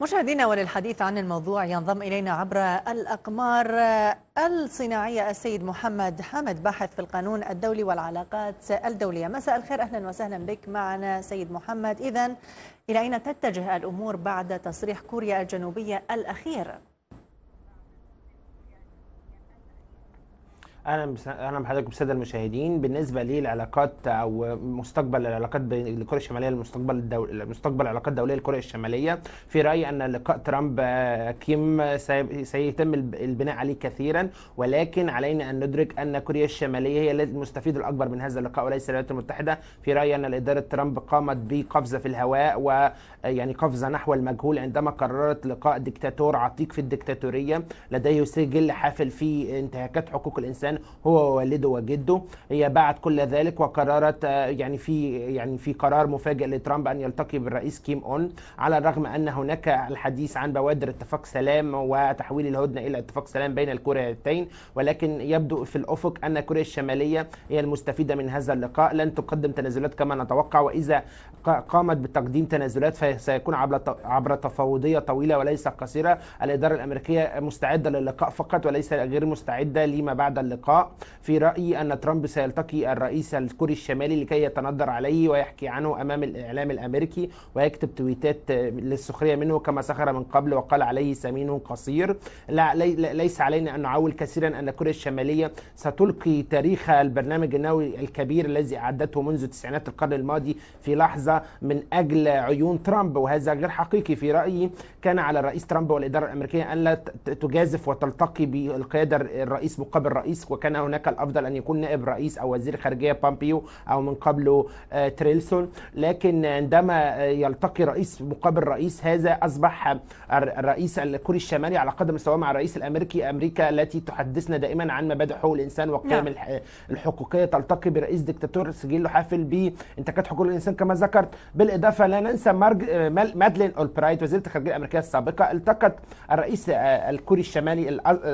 مشاهدينا وللحديث عن الموضوع ينضم إلينا عبر الأقمار الصناعية السيد محمد حمد باحث في القانون الدولي والعلاقات الدولية مساء الخير أهلا وسهلا بك معنا سيد محمد إذا إلى أين تتجه الأمور بعد تصريح كوريا الجنوبية الأخير؟ اهلا اهلا بحضرتك بالساده المشاهدين بالنسبه للعلاقات او مستقبل العلاقات بين الكره الشماليه المستقبل الدولي المستقبل العلاقات الدوليه لكوريا الشماليه في رايي ان لقاء ترامب آه، كيم سيتم البناء عليه كثيرا ولكن علينا ان ندرك ان كوريا الشماليه هي المستفيد الاكبر من هذا اللقاء وليس الولايات المتحده في رايي ان الاداره ترامب قامت بقفزه في الهواء ويعني قفزه نحو المجهول عندما قررت لقاء دكتاتور عتيق في الدكتاتوريه لديه سجل حافل في انتهاكات حقوق الانسان هو ووالده وجده هي بعد كل ذلك وقررت آه، يعني في يعني في قرار مفاجئ لترامب ان يلتقي بالرئيس كيم اون على الرغم ان هناك الحديث عن بوادر اتفاق سلام وتحويل الهدنه الى اتفاق سلام بين الكوريتين ولكن يبدو في الافق ان كوريا الشماليه هي المستفيده من هذا اللقاء لن تقدم تنازلات كما نتوقع واذا قامت بتقديم تنازلات فسيكون عبر تفاوضيه طويله وليس قصيره الاداره الامريكيه مستعده للقاء فقط وليس غير مستعده لما بعد اللقاء اللقاء في رأيي أن ترامب سيلتقي الرئيس الكوري الشمالي لكي يتندر عليه ويحكي عنه أمام الإعلام الأمريكي ويكتب تويتات للسخرية منه كما سخر من قبل وقال عليه سمين قصير لا ليس علينا أن نعول كثيرا أن كوريا الشمالية ستلقي تاريخ البرنامج النووي الكبير الذي أعدته منذ تسعينات القرن الماضي في لحظة من أجل عيون ترامب وهذا غير حقيقي في رأيي كان على الرئيس ترامب والإدارة الأمريكية أن لا تجازف وتلتقي بالقيادة الرئيس مقابل رئيس وكان هناك الافضل ان يكون نائب رئيس او وزير خارجيه بامبيو او من قبله آه، تريلسون لكن عندما آه، يلتقي رئيس مقابل رئيس هذا اصبح الرئيس الكوري الشمالي على قدم مستواه مع الرئيس الامريكي امريكا التي تحدثنا دائما عن مبادئ حقوق الانسان والقيم نعم. الحقوقيه تلتقي برئيس دكتاتور سجله حافل بانتاكات حقوق الانسان كما ذكرت بالاضافه لا ننسى مارج... آه، مادلين اولبرايت وزيره الخارجيه الامريكيه السابقه التقت الرئيس الكوري الشمالي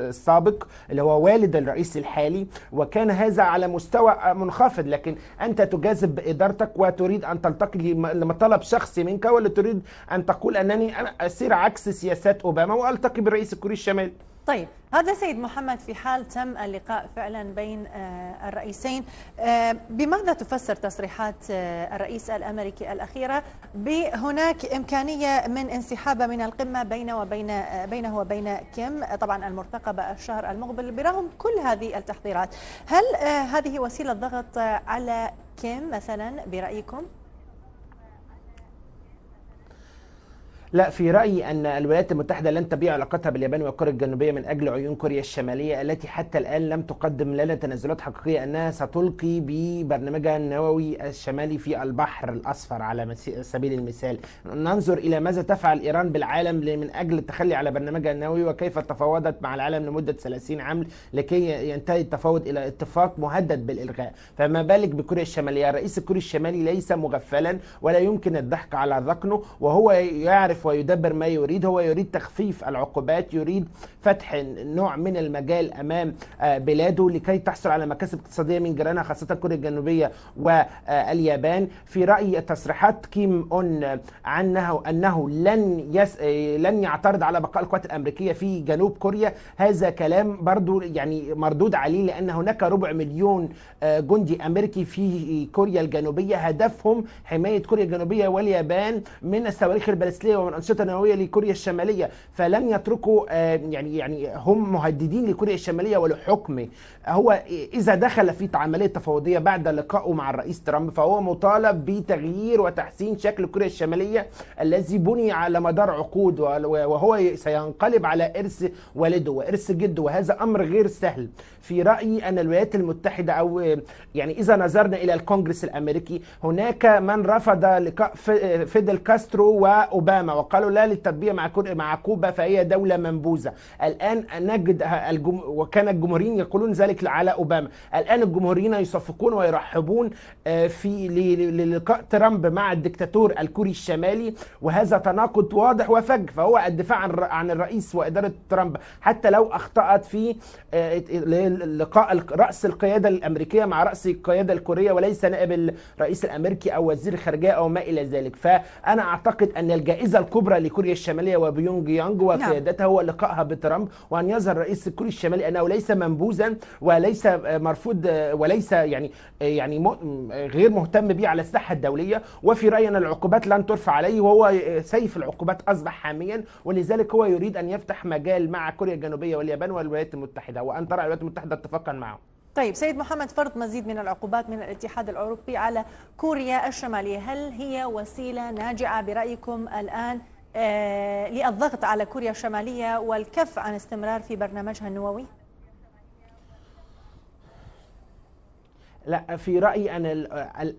السابق اللي هو والد الرئيس الحالي وكان هذا على مستوى منخفض لكن أنت تجاذب بإدارتك وتريد أن تلتقي لمطلب شخصي منك ولا تريد أن تقول أنني أسير عكس سياسات أوباما وألتقي بالرئيس الكوري الشمالي طيب هذا سيد محمد في حال تم اللقاء فعلا بين آه، الرئيسين آه، بماذا تفسر تصريحات آه، الرئيس الامريكي الاخيره بهناك امكانيه من انسحابه من القمه بين وبين بينه وبين كيم طبعا المرتقبه الشهر المقبل برغم كل هذه التحضيرات هل هذه وسيله ضغط على كيم مثلا برايكم لا في رأيي أن الولايات المتحدة لن تبيع علاقتها باليابان وكوريا الجنوبية من أجل عيون كوريا الشمالية التي حتى الآن لم تقدم لنا تنازلات حقيقية أنها ستلقي ببرنامجها النووي الشمالي في البحر الأصفر على سبيل المثال ننظر إلى ماذا تفعل إيران بالعالم من أجل التخلي على برنامجها النووي وكيف تفاوضت مع العالم لمدة 30 عام لكي ينتهي التفاوض إلى اتفاق مهدد بالإلغاء فما بالك بكوريا الشمالية الرئيس الكوري الشمالي ليس مغفلا ولا يمكن الضحك على ذقنه وهو يعرف ويدبر ما يريد هو يريد تخفيف العقوبات يريد فتح نوع من المجال أمام آه، بلاده لكي تحصل على مكاسب اقتصادية من جيرانها خاصة كوريا الجنوبية واليابان في رأي تصريحات كيم أون عنه أنه لن يس... آه، لن يعترض على بقاء القوات الأمريكية في جنوب كوريا هذا كلام برضو يعني مردود عليه لأن هناك ربع مليون آه، جندي أمريكي في كوريا الجنوبية هدفهم حماية كوريا الجنوبية واليابان من الصواريخ البالستية ومن الانشطه انشطه نوويه لكوريا الشماليه فلن يتركوا آه، يعني يعني هم مهددين لكوريا الشماليه ولحكم هو اذا دخل في عمليه تفاوضيه بعد لقائه مع الرئيس ترامب فهو مطالب بتغيير وتحسين شكل كوريا الشماليه الذي بني على مدار عقود وهو سينقلب على ارث والده وارث جده وهذا امر غير سهل في رايي ان الولايات المتحده او يعني اذا نظرنا الى الكونجرس الامريكي هناك من رفض لقاء فيدل كاسترو واوباما وقالوا لا للتطبيع مع مع كوبا فهي دولة منبوذة الآن نجد الجم... وكان الجمهوريين يقولون ذلك على أوباما الآن الجمهوريين يصفقون ويرحبون آه، في للقاء ترامب مع الدكتاتور الكوري الشمالي وهذا تناقض واضح وفج فهو الدفاع عن, عن الرئيس وإدارة ترامب حتى لو أخطأت في آه، لقاء رأس القيادة الأمريكية مع رأس القيادة الكورية وليس نائب الرئيس الأمريكي أو وزير الخارجية أو ما إلى ذلك فأنا أعتقد أن الجائزة الكبرى لكوريا الشمالية وبيونج يانج وقيادتها نعم. ولقائها بترامب وأن يظهر رئيس كوريا الشمالية أنه ليس منبوذا وليس مرفوض وليس يعني يعني غير مهتم به على الساحة الدولية وفي رأينا العقوبات لن ترفع عليه وهو سيف العقوبات أصبح حاميا ولذلك هو يريد أن يفتح مجال مع كوريا الجنوبية واليابان والولايات المتحدة وأن ترى الولايات المتحدة اتفاقا معه طيب سيد محمد فرض مزيد من العقوبات من الاتحاد الأوروبي على كوريا الشمالية هل هي وسيلة ناجعة برأيكم الآن آه، للضغط على كوريا الشمالية والكف عن استمرار في برنامجها النووي؟ لا في رايي ان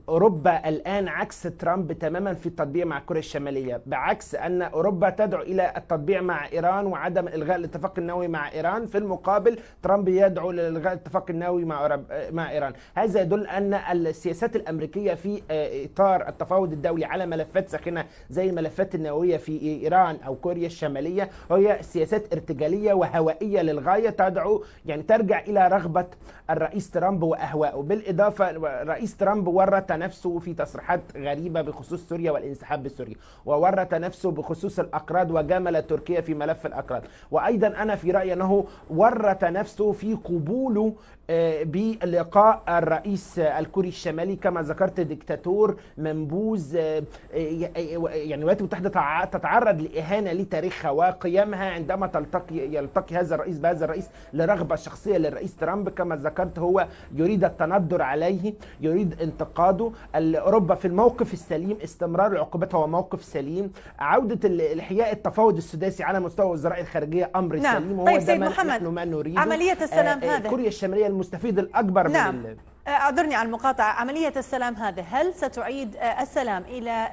اوروبا الان عكس ترامب تماما في التطبيع مع كوريا الشماليه بعكس ان اوروبا تدعو الى التطبيع مع ايران وعدم الغاء الاتفاق النووي مع ايران في المقابل ترامب يدعو لالغاء الاتفاق النووي مع مع ايران هذا يدل ان السياسات الامريكيه في آه، اطار التفاوض الدولي على ملفات ساخنه زي الملفات النوويه في ايران او كوريا الشماليه هي سياسات ارتجاليه وهوائيه للغايه تدعو يعني ترجع الى رغبه الرئيس ترامب واهوائه بالإضافة بالإضافة رئيس ترامب ورط نفسه في تصريحات غريبة بخصوص سوريا والانسحاب بسوريا وورط نفسه بخصوص الأكراد وجامل تركيا في ملف الأكراد وأيضا أنا في رأيي أنه ورط نفسه في قبوله آه، بلقاء الرئيس الكوري الشمالي كما ذكرت دكتاتور منبوذ آه، آه، يعني الولايات المتحدة تتعرض لإهانة لتاريخها وقيمها عندما تلتقي يلتقي هذا الرئيس بهذا الرئيس لرغبة شخصية للرئيس ترامب كما ذكرت هو يريد التندر عليه يريد انتقاده اوروبا في الموقف السليم استمرار عقوبتها هو موقف سليم عودة إحياء التفاوض السداسي على مستوى وزراء الخارجية أمر نعم. سليم هو طيب سيد محمد ما نريده عملية السلام آه،, آه هذا كوريا الشمالية المستفيد الأكبر نعم. من آه، أعذرني على المقاطعة عملية السلام هذا هل ستعيد آه، السلام إلى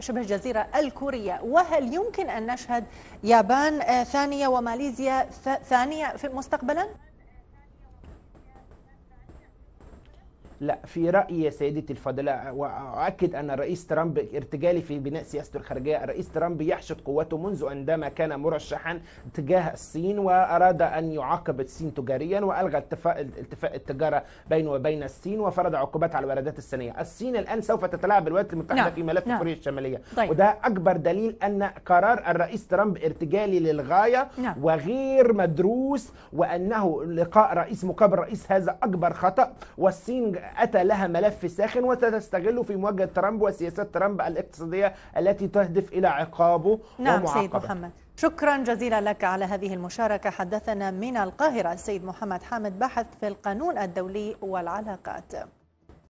شبه الجزيرة الكورية وهل يمكن أن نشهد يابان ثانية وماليزيا ثانية في مستقبلا؟ لا في رأيي سيدتي الفاضلة وأؤكد أن الرئيس ترامب ارتجالي في بناء سياسته الخارجية الرئيس ترامب يحشد قوته منذ عندما كان مرشحا تجاه الصين وأراد أن يعاقب الصين تجاريا وألغى اتفاق, اتفاق التجارة بينه وبين الصين وفرض عقوبات على الواردات الصينية الصين الآن سوف تتلاعب بالولايات المتحدة نعم. في ملف نعم. كوريا الشمالية طيب. وده أكبر دليل أن قرار الرئيس ترامب ارتجالي للغاية نعم. وغير مدروس وأنه لقاء رئيس مقابل رئيس هذا أكبر خطأ والصين أتى لها ملف ساخن وستستغله في مواجهة ترامب وسياسات ترامب الاقتصادية التي تهدف إلى عقابه نعم ومعاقبة. سيد محمد شكرا جزيلا لك على هذه المشاركة حدثنا من القاهرة السيد محمد حامد باحث في القانون الدولي والعلاقات